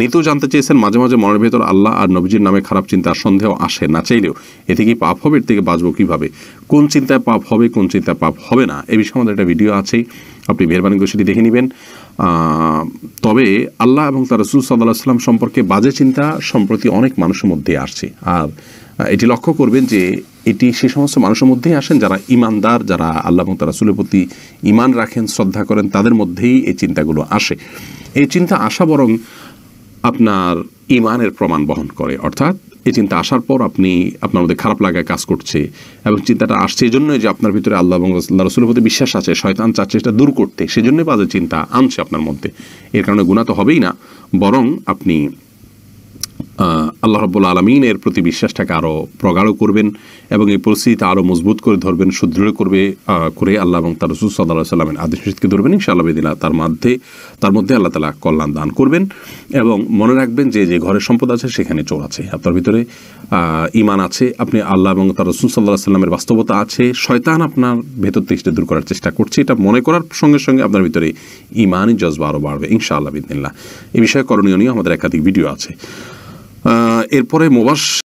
নিতেও জানতে চেয়েছেন মাঝে মাঝে মনের ভেতর আল্লাহ আর নবীজির নামে খারাপ চিন্তার সন্দেহ আসে না চাইলেও এ থেকে পাপ হবে এর থেকে বাঁচবো কীভাবে কোন চিন্তায় পাপ হবে কোন চিন্তায় পাপ হবে না এ বিষয়ে আমাদের একটা ভিডিও আছে আপনি মেহরবানি করে সেটি দেখে নেবেন তবে আল্লাহ এবং তার রসুল সাল্লাহ সাল্লাম সম্পর্কে বাজে চিন্তা সম্প্রতি অনেক মানুষের মধ্যে আসছে আর এটি লক্ষ্য করবেন যে এটি সে সমস্ত মানুষের মধ্যেই আসেন যারা ইমানদার যারা আল্লাহ এবং তারা সুলের প্রতি ইমান রাখেন শ্রদ্ধা করেন তাদের মধ্যেই এই চিন্তাগুলো আসে এই চিন্তা আসা বরং আপনার ইমানের প্রমাণ বহন করে অর্থাৎ এই চিন্তা আসার পর আপনি আপনার মধ্যে খারাপ লাগায় কাজ করছে এবং চিন্তাটা আসছে এই জন্যই যে আপনার ভিতরে আল্লাহ এবং আল্লাহ রসুলের প্রতি বিশ্বাস আছে শয়তান চাচ্ছে সেটা দূর করতে সেজন্যই বাজে চিন্তা আনছে আপনার মধ্যে এর কারণে গুণা তো হবেই না বরং আপনি আল্লাহ রব্বুল আলমিন এর প্রতি বিশ্বাসটাকে আরও প্রগাঢ় করবেন এবং এই পরিস্থিতি আরও মজবুত করে ধরবেন সুদৃঢ় করবে করে আল্লাহ এবং তার রসুল সাল্লাহ সাল্লামের আদেশকে ধরবেন ইনশাআল্লাহ তার মধ্যে তার মধ্যে আল্লাহ তালা কল্যাণ দান করবেন এবং মনে রাখবেন যে যে ঘরের সম্পদ আছে সেখানে চোর আছে আপনার ভিতরে ইমান আছে আপনি আল্লাহ এবং তার রসুল সাল্লাহ সাল্লামের বাস্তবতা আছে শয়তান আপনার ভেতর থেকে দূর করার চেষ্টা করছে এটা মনে করার সঙ্গে সঙ্গে আপনার ভিতরে ইমানই জজবা আরও বাড়বে ইনশাআল্লাহ বিদিল্লা এই বিষয়ে করণীয় নিয়ে আমাদের একাধিক ভিডিও আছে Il pourrait m'ouvrir.